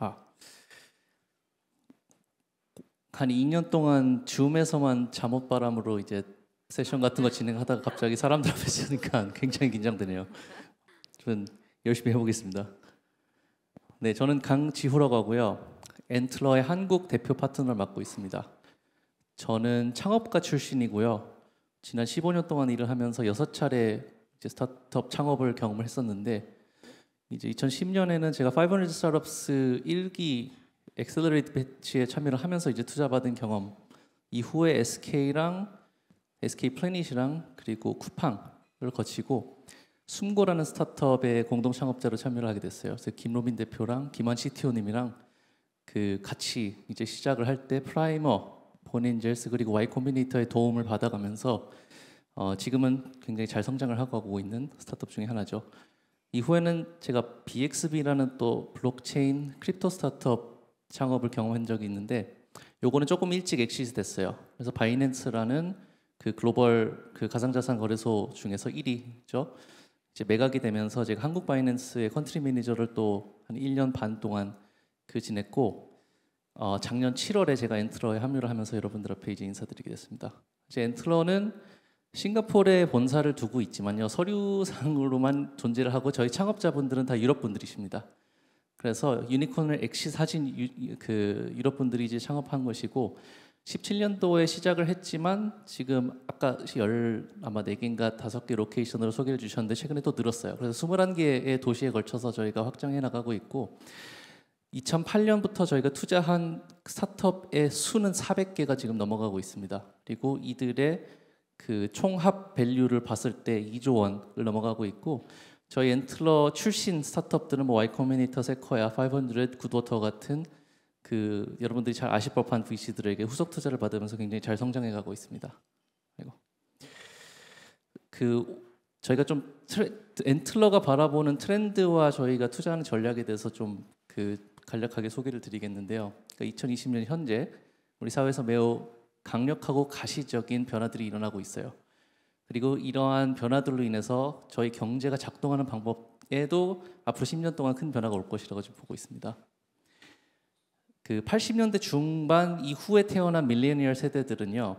아. 한 2년 동안 줌에서만 잠옷 바람으로 이제 세션 같은 거 진행하다가 갑자기 사람들 앞에 서니까 굉장히 긴장되네요. 저는 열심히 해보겠습니다. 네, 저는 강지호라고 하고요. 엔틀러의 한국 대표 파트너를 맡고 있습니다. 저는 창업가 출신이고요. 지난 15년 동안 일을 하면서 6차례 스타트업 창업을 경험 했었는데 이제 2010년에는 제가 500 스타트업스 1기 엑셀러레이트 배치에 참여를 하면서 이제 투자받은 경험 이후에 SK랑 SK 플래닛이랑 그리고 쿠팡을 거치고 숨고라는 스타트업의 공동 창업자로 참여를 하게 됐어요. 그래서 김로빈 대표랑 김환 CTO님이랑 그 같이 이제 시작을 할 때 프라이머, 본인젤스 그리고 Y 콤비네이터의 도움을 받아가면서 어 지금은 굉장히 잘 성장을 하고 있는 스타트업 중에 하나죠. 이후에는 제가 BXB라는 또 블록체인 크립토 스타트업 창업을 경험한 적이 있는데 요거는 조금 일찍 엑시트 됐어요. 그래서 바이낸스라는 그 글로벌 그 가상자산 거래소 중에서 1위죠. 이제 매각이 되면서 제가 한국 바이낸스의 컨트리 매니저를 또 한 1년 반 동안 그 지냈고 어, 작년 7월에 제가 엔트러에 합류를 하면서 여러분들 앞에 이제 인사드리게 됐습니다. 이제 엔트러는 싱가포르에 본사를 두고 있지만요. 서류상으로만 존재를 하고 저희 창업자분들은 다 유럽 분들이십니다. 그래서 유니콘을 엑시 사진 유, 그 유럽 분들이 이제 창업한 것이고 17년도에 시작을 했지만 지금 아까 열 아마 4개인가 5개 로케이션으로 소개를 주셨는데 최근에 또 늘었어요. 그래서 21개의 도시에 걸쳐서 저희가 확장해 나가고 있고 2008년부터 저희가 투자한 스타트업의 수는 400개가 지금 넘어가고 있습니다. 그리고 이들의 그 총합 밸류를 봤을 때 2조 원을 넘어가고 있고 저희 엔틀러 출신 스타트업들은 뭐 Y 커뮤니터, 세커야, 500, 굿워터 같은 그 여러분들이 잘 아실 법한 VC들에게 후속 투자를 받으면서 굉장히 잘 성장해 가고 있습니다. 그리고 그 저희가 좀 트레, 엔틀러가 바라보는 트렌드와 저희가 투자하는 전략에 대해서 좀그 간략하게 소개를 드리겠는데요. 그러니까 2020년 현재 우리 사회에서 매우 강력하고 가시적인 변화들이 일어나고 있어요. 그리고 이러한 변화들로 인해서 저희 경제가 작동하는 방법에도 앞으로 10년 동안 큰 변화가 올 것이라고 지금 보고 있습니다. 그 80년대 중반 이후에 태어난 밀레니얼 세대들은요,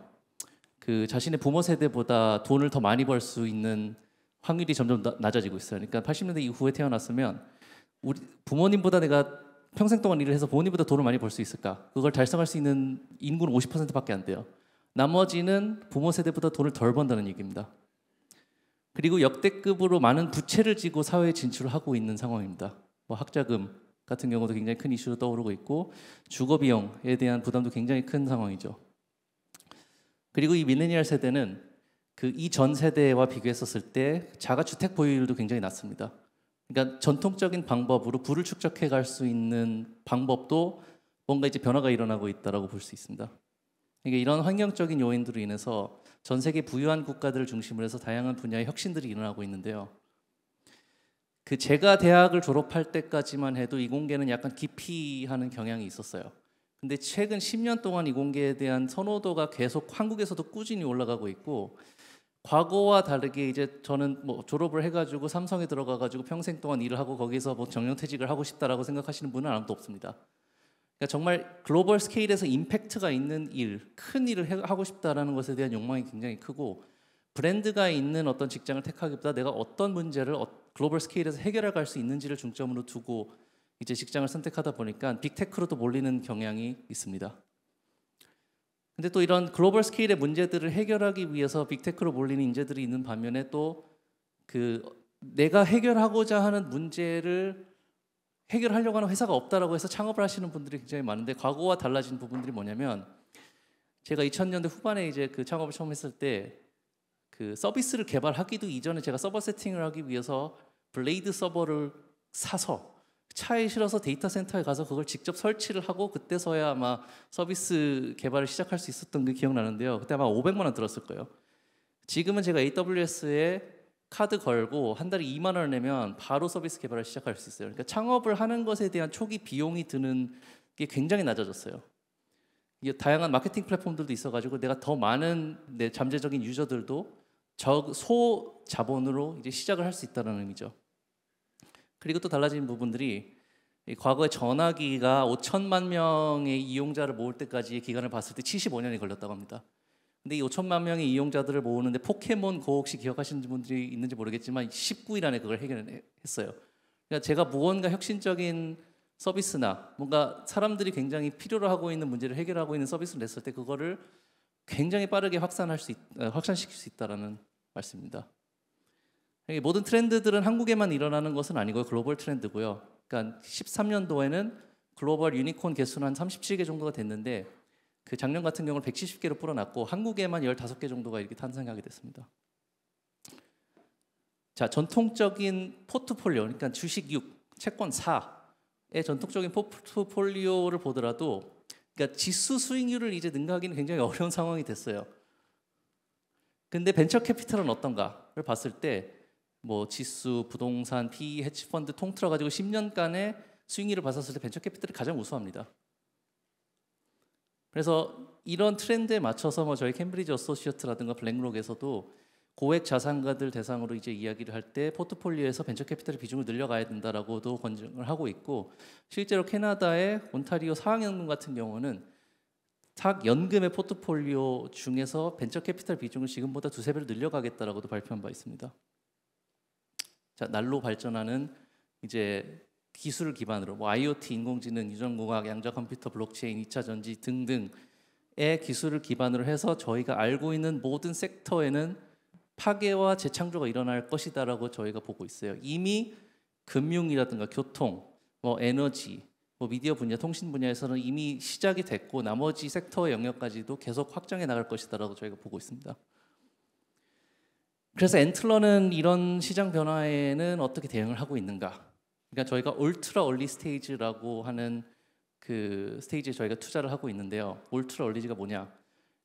그 자신의 부모 세대보다 돈을 더 많이 벌 수 있는 확률이 점점 낮아지고 있어요. 그러니까 80년대 이후에 태어났으면 우리 부모님보다 내가 평생 동안 일을 해서 본인보다 돈을 많이 벌 수 있을까? 그걸 달성할 수 있는 인구는 50%밖에 안 돼요. 나머지는 부모 세대보다 돈을 덜 번다는 얘기입니다. 그리고 역대급으로 많은 부채를 지고 사회에 진출을 하고 있는 상황입니다. 뭐 학자금 같은 경우도 굉장히 큰 이슈로 떠오르고 있고 주거 비용에 대한 부담도 굉장히 큰 상황이죠. 그리고 이미네니얼 세대는 그 이전 세대와 비교했었을 때 자가 주택 보유율도 굉장히 낮습니다. 그러니까 전통적인 방법으로 부를 축적해 갈 수 있는 방법도 뭔가 이제 변화가 일어나고 있다라고 볼 수 있습니다. 그러 이런 환경적인 요인들로 인해서 전 세계 부유한 국가들을 중심으로 해서 다양한 분야의 혁신들이 일어나고 있는데요. 그 제가 대학을 졸업할 때까지만 해도 이공계는 약간 기피하는 경향이 있었어요. 근데 최근 10년 동안 이공계에 대한 선호도가 계속 한국에서도 꾸준히 올라가고 있고 과거와 다르게 이제 저는 뭐 졸업을 해가지고 삼성에 들어가가지고 평생 동안 일을 하고 거기서 뭐 정년퇴직을 하고 싶다라고 생각하시는 분은 아무도 없습니다. 그러니까 정말 글로벌 스케일에서 임팩트가 있는 일, 큰 일을 하고 싶다라는 것에 대한 욕망이 굉장히 크고 브랜드가 있는 어떤 직장을 택하기보다 내가 어떤 문제를 어, 글로벌 스케일에서 해결할갈수 있는지를 중점으로 두고 이제 직장을 선택하다 보니까 빅테크로도 몰리는 경향이 있습니다. 근데 또 이런 글로벌 스케일의 문제들을 해결하기 위해서 빅테크로 몰리는 인재들이 있는 반면에 또 그 내가 해결하고자 하는 문제를 해결하려고 하는 회사가 없다라고 해서 창업을 하시는 분들이 굉장히 많은데 과거와 달라진 부분들이 뭐냐면 제가 2000년대 후반에 이제 그 창업을 처음 했을 때 그 서비스를 개발하기도 이전에 제가 서버 세팅을 하기 위해서 블레이드 서버를 사서 차에 실어서 데이터 센터에 가서 그걸 직접 설치를 하고 그때서야 아마 서비스 개발을 시작할 수 있었던 게 기억나는데요. 그때 아마 500만 원 들었을 거예요. 지금은 제가 AWS에 카드 걸고 한 달에 2만 원을 내면 바로 서비스 개발을 시작할 수 있어요. 그러니까 창업을 하는 것에 대한 초기 비용이 드는 게 굉장히 낮아졌어요. 다양한 마케팅 플랫폼들도 있어가지고 내가 더 많은 내 잠재적인 유저들도 저소 자본으로 이제 시작을 할 수 있다는 의미죠. 그리고 또 달라진 부분들이 과거에 전화기가 5천만 명의 이용자를 모을 때까지 기간을 봤을 때 75년이 걸렸다고 합니다. 근데 이 5천만 명의 이용자들을 모으는데 포켓몬 고 혹시 기억하시는 분들이 있는지 모르겠지만 19일 안에 그걸 해결했어요. 그러니까 제가 무언가 혁신적인 서비스나 뭔가 사람들이 굉장히 필요로 하고 있는 문제를 해결하고 있는 서비스를 냈을 때 그거를 굉장히 빠르게 확산할 수 있, 어, 확산시킬 수 있다라는 말씀입니다. 모든 트렌드들은 한국에만 일어나는 것은 아니고 요 글로벌 트렌드고요. 그러니까 13년도에는 글로벌 유니콘 개수는 한 37개 정도가 됐는데 그 작년 같은 경우는 170개로 불어났고 한국에만 15개 정도가 이렇게 탄생하게 됐습니다. 자, 전통적인 포트폴리오, 그러니까 주식 6, 채권 4의 전통적인 포트폴리오를 보더라도 그러니까 지수 수익률을 이제 능가하기는 굉장히 어려운 상황이 됐어요. 근데 벤처 캐피털은 어떤가를 봤을 때뭐 지수, 부동산, PE, 헤지펀드 통틀어 가지고 10년간의 수익률을 봤었을 때 벤처 캐피털이 가장 우수합니다. 그래서 이런 트렌드에 맞춰서 뭐 저희 캠브리지 어소시어트라든가 블랙록에서도 고액 자산가들 대상으로 이제 이야기를 할 때 포트폴리오에서 벤처 캐피털의 비중을 늘려가야 된다라고도 권장을 하고 있고 실제로 캐나다의 온타리오 사학연금 같은 경우는 탁연금의 포트폴리오 중에서 벤처 캐피털 비중을 지금보다 두세 배로 늘려가겠다라고도 발표한 바 있습니다. 자, 날로 발전하는 이제 기술을 기반으로 뭐 IoT, 인공지능, 유전공학, 양자 컴퓨터, 블록체인, 2차 전지 등등의 기술을 기반으로 해서 저희가 알고 있는 모든 섹터에는 파괴와 재창조가 일어날 것이다라고 저희가 보고 있어요. 이미 금융이라든가 교통, 뭐 에너지, 뭐 미디어 분야, 통신 분야에서는 이미 시작이 됐고 나머지 섹터 영역까지도 계속 확장해 나갈 것이다라고 저희가 보고 있습니다. 그래서 엔틀러는 이런 시장 변화에는 어떻게 대응을 하고 있는가? 그러니까 저희가 울트라 얼리 스테이지라고 하는 그 스테이지에 저희가 투자를 하고 있는데요. 울트라 얼리지가 뭐냐?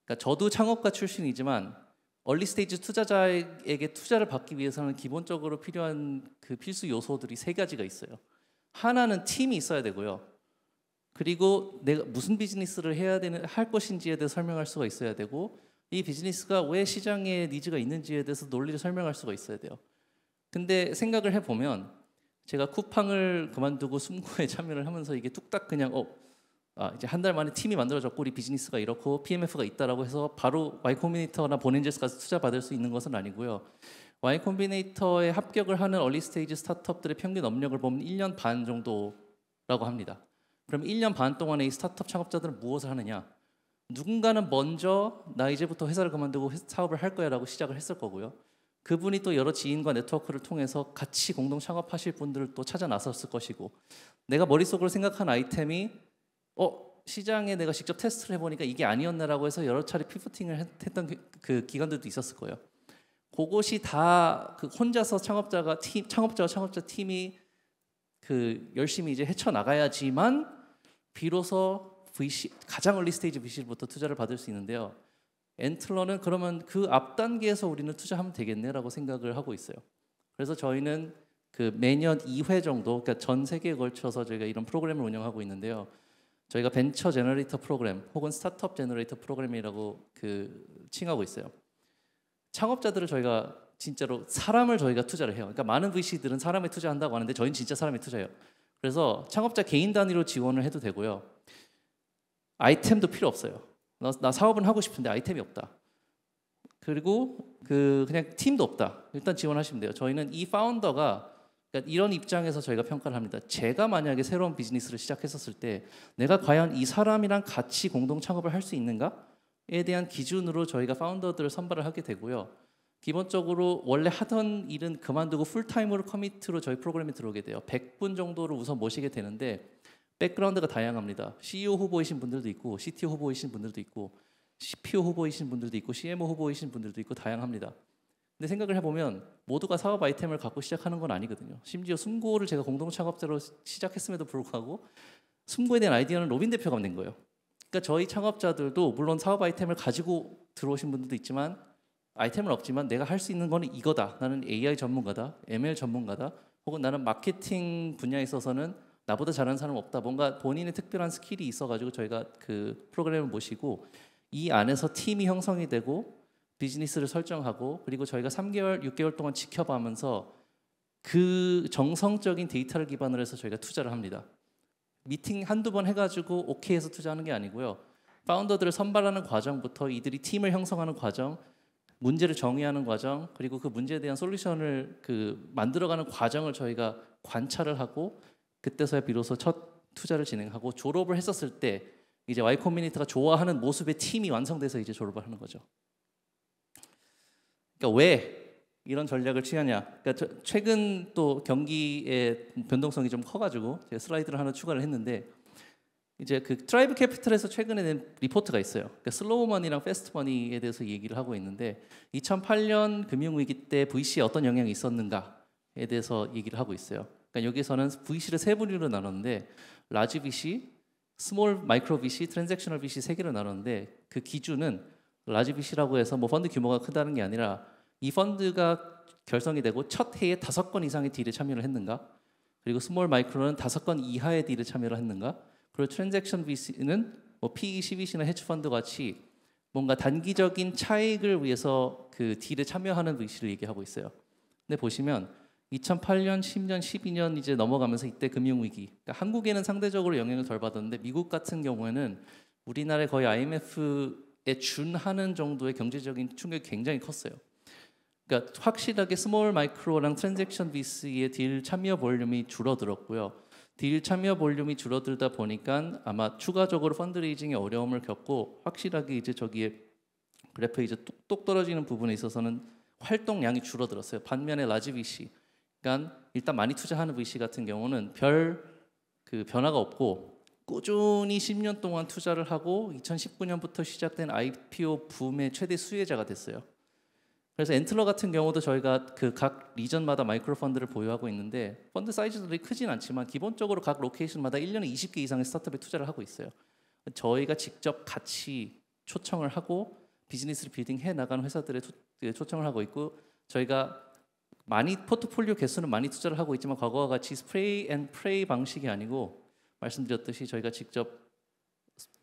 그러니까 저도 창업가 출신이지만 얼리 스테이지 투자자에게 투자를 받기 위해서는 기본적으로 필요한 그 필수 요소들이 세 가지가 있어요. 하나는 팀이 있어야 되고요. 그리고 내가 무슨 비즈니스를 해야 되는 할 것인지에 대해 설명할 수가 있어야 되고 이 비즈니스가 왜 시장에 니즈가 있는지에 대해서 논리를 설명할 수가 있어야 돼요. 근데 생각을 해보면 제가 쿠팡을 그만두고 숨고에 참여를 하면서 이게 뚝딱 그냥 어, 아, 이제 한 달 만에 팀이 만들어졌고 우리 비즈니스가 이렇고 PMF가 있다라고 해서 바로 와이코미네이터나 보낸젤스 가서 투자 받을 수 있는 것은 아니고요. 와이코미네이터에 합격을 하는 얼리 스테이지 스타트업들의 평균 업력을 보면 1년 반 정도라고 합니다. 그럼 1년 반 동안에 이 스타트업 창업자들은 무엇을 하느냐? 누군가는 먼저 나 이제부터 회사를 그만두고 사업을 할 거야라고 시작을 했을 거고요. 그분이 또 여러 지인과 네트워크를 통해서 같이 공동 창업하실 분들을 또 찾아 나섰을 것이고 내가 머릿속으로 생각한 아이템이 어 시장에 내가 직접 테스트를 해보니까 이게 아니었나라고 해서 여러 차례 피프팅을 했던 그 기간들도 있었을 거예요. 그것이 다 그 혼자서 창업자가 팀 창업자와 창업자 팀이 그 열심히 이제 헤쳐 나가야지만 비로소 VC 가장 얼리 스테이지 VC부터 투자를 받을 수 있는데요. 엔틀러는 그러면 그 앞 단계에서 우리는 투자하면 되겠네라고 생각을 하고 있어요. 그래서 저희는 그 매년 2회 정도 그러니까 전 세계에 걸쳐서 저희가 이런 프로그램을 운영하고 있는데요. 저희가 벤처 제너레이터 프로그램 혹은 스타트업 제너레이터 프로그램이라고 그 칭하고 있어요. 창업자들을 저희가 진짜로 사람을 저희가 투자를 해요. 그러니까 많은 VC들은 사람에 투자한다고 하는데 저희는 진짜 사람에 투자해요. 그래서 창업자 개인 단위로 지원을 해도 되고요. 아이템도 필요 없어요. 나, 나 사업은 하고 싶은데 아이템이 없다. 그리고 그 그냥 팀도 없다. 일단 지원하시면 돼요. 저희는 이 파운더가 그러니까 이런 입장에서 저희가 평가를 합니다. 제가 만약에 새로운 비즈니스를 시작했었을 때 내가 과연 이 사람이랑 같이 공동 창업을 할 수 있는가에 대한 기준으로 저희가 파운더들을 선발을 하게 되고요. 기본적으로 원래 하던 일은 그만두고 풀타임으로 커미트로 저희 프로그램에 들어오게 돼요. 100분 정도를 우선 모시게 되는데 백그라운드가 다양합니다. CEO 후보이신 분들도 있고 CTO 후보이신 분들도 있고 CPO 후보이신 분들도 있고 CMO 후보이신 분들도 있고 다양합니다. 근데 생각을 해보면 모두가 사업 아이템을 갖고 시작하는 건 아니거든요. 심지어 숨고를 제가 공동 창업자로 시작했음에도 불구하고 숨고에 대한 아이디어는 로빈 대표가 낸 거예요. 그러니까 저희 창업자들도 물론 사업 아이템을 가지고 들어오신 분들도 있지만 아이템은 없지만 내가 할 수 있는 거는 이거다. 나는 AI 전문가다. ML 전문가다. 혹은 나는 마케팅 분야에 있어서는 나보다 잘하는 사람 없다. 뭔가 본인의 특별한 스킬이 있어가지고 저희가 그 프로그램을 모시고 이 안에서 팀이 형성이 되고 비즈니스를 설정하고 그리고 저희가 3개월, 6개월 동안 지켜보면서 그 정성적인 데이터를 기반으로 해서 저희가 투자를 합니다. 미팅 한두 번 해가지고 오케이 해서 투자하는 게 아니고요. 파운더들을 선발하는 과정부터 이들이 팀을 형성하는 과정, 문제를 정의하는 과정, 그리고 그 문제에 대한 솔루션을 그 만들어가는 과정을 저희가 관찰을 하고 그때서야 비로소 첫 투자를 진행하고 졸업을 했었을 때 이제 Y 콤비네이터가 좋아하는 모습의 팀이 완성돼서 이제 졸업을 하는 거죠. 그러니까 왜 이런 전략을 취하냐? 그러니까 최근 또 경기의 변동성이 좀 커가지고 제가 슬라이드를 하나 추가를 했는데 이제 그 트라이브 캐피털에서 최근에 낸 리포트가 있어요. 그러니까 슬로우머니랑 패스트머니에 대해서 얘기를 하고 있는데 2008년 금융위기 때 VC에 어떤 영향이 있었는가에 대해서 얘기를 하고 있어요. 그러니까 여기서는 VC를 세 분류로 나눴는데 라지 VC, 스몰 마이크로 VC, 트랜잭셔널 VC 세 개로 나눴는데 그 기준은 라지 VC라고 해서 뭐 펀드 규모가 크다는 게 아니라 이 펀드가 결성이 되고 첫 해에 다섯 건 이상의 딜에 참여를 했는가? 그리고 스몰 마이크로는 다섯 건 이하의 딜에 참여를 했는가? 그리고 트랜잭션 VC는 뭐 PE, c 2 c 나 헤지펀드 같이 뭔가 단기적인 차익을 위해서 그 딜에 참여하는 VC를 얘기하고 있어요. 근데 보시면 2008년, 10년, 12년 이제 넘어가면서 이때 금융위기. 그러니까 한국에는 상대적으로 영향을 덜 받았는데 미국 같은 경우에는 우리나라의 거의 IMF에 준하는 정도의 경제적인 충격이 굉장히 컸어요. 그러니까 확실하게 스몰 마이크로랑 트랜잭션 VC의 딜 참여 볼륨이 줄어들었고요. 딜 참여 볼륨이 줄어들다 보니까 아마 추가적으로 펀드레이징에 어려움을 겪고 확실하게 이제 저기에 그래프에 이제 뚝뚝 떨어지는 부분에 있어서는 활동량이 줄어들었어요. 반면에 라지 VC 그러니까 일단 많이 투자하는 VC 같은 경우는 별 그 변화가 없고 꾸준히 10년 동안 투자를 하고 2019년부터 시작된 IPO 붐의 최대 수혜자가 됐어요. 그래서 엔틀러 같은 경우도 저희가 그 각 리전마다 마이크로 펀드를 보유하고 있는데 펀드 사이즈들이 크진 않지만 기본적으로 각 로케이션마다 1년에 20개 이상의 스타트업에 투자를 하고 있어요. 저희가 직접 같이 초청을 하고 비즈니스를 빌딩해 나가는 회사들의 그 초청을 하고 있고 저희가 많이 포트폴리오 개수는 많이 투자를 하고 있지만 과거와 같이 스프레이 앤 프레이 방식이 아니고 말씀드렸듯이 저희가 직접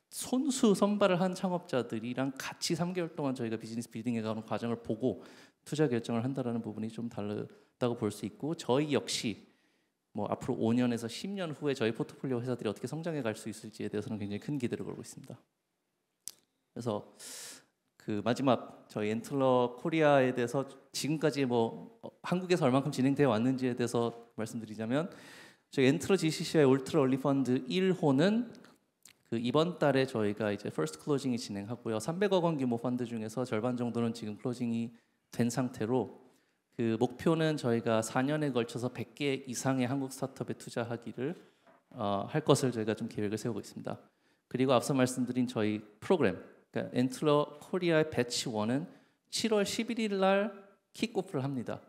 손수 선발을 한 창업자들이랑 같이 3개월 동안 저희가 비즈니스 빌딩에 가는 과정을 보고 투자 결정을 한다라는 부분이 좀 다르다고 볼 수 있고 저희 역시 뭐 앞으로 5년에서 10년 후에 저희 포트폴리오 회사들이 어떻게 성장해 갈 수 있을지에 대해서는 굉장히 큰 기대를 걸고 있습니다. 그래서 그 마지막 저희 엔틀러 코리아에 대해서 지금까지 뭐 어, 한국에서 얼만큼 진행되어 왔는지에 대해서 말씀드리자면 저희 엔틀러 GCC의 울트라 얼리 펀드 1호는 그 이번 달에 저희가 이제 퍼스트 클로징이 진행하고요. 300억 원 규모 펀드 중에서 절반 정도는 지금 클로징이 된 상태로 그 목표는 저희가 4년에 걸쳐서 100개 이상의 한국 스타트업에 투자하기를 어, 할 것을 저희가 좀 계획을 세우고 있습니다. 그리고 앞서 말씀드린 저희 프로그램 그러니까 엔툴러 코리아의 배치 1은 7월 11일 날 킥오프를 합니다.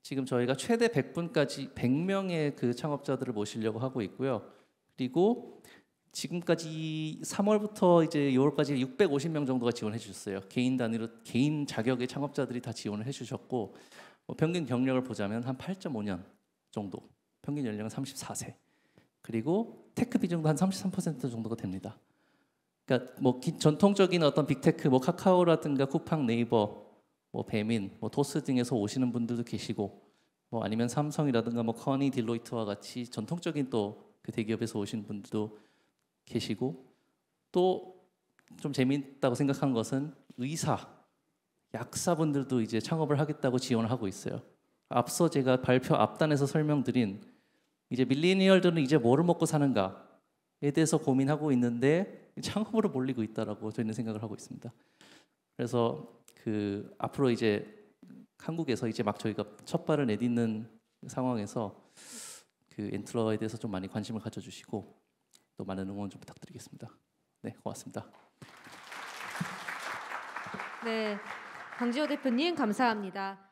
지금 저희가 최대 100분까지 100명의 그 창업자들을 모시려고 하고 있고요. 그리고 지금까지 3월부터 이제 6월까지 650명 정도가 지원해 주셨어요. 개인 단위로 개인 자격의 창업자들이 다 지원을 해 주셨고 뭐 평균 경력을 보자면 한 8.5년 정도. 평균 연령은 34세. 그리고 테크 비중도 한 33% 정도가 됩니다. 그러니까 뭐 기, 전통적인 어떤 빅테크 뭐 카카오라든가 쿠팡, 네이버, 뭐 배민, 뭐 토스 등에서 오시는 분들도 계시고 뭐 아니면 삼성이라든가 뭐 커니, 딜로이트와 같이 전통적인 또 그 대기업에서 오신 분들도 계시고 또 좀 재미있다고 생각한 것은 의사, 약사분들도 이제 창업을 하겠다고 지원을 하고 있어요. 앞서 제가 발표 앞단에서 설명드린 이제 밀레니얼들은 이제 뭐를 먹고 사는가 에 대해서 고민하고 있는데 창업으로 몰리고 있다라고 저희는 생각을 하고 있습니다. 그래서 그 앞으로 이제 한국에서 이제 막 저희가 첫 발을 내딛는 상황에서 그 엔틀러에 대해서 좀 많이 관심을 가져주시고 또 많은 응원 좀 부탁드리겠습니다. 네, 고맙습니다. 네, 강지호 대표님 감사합니다.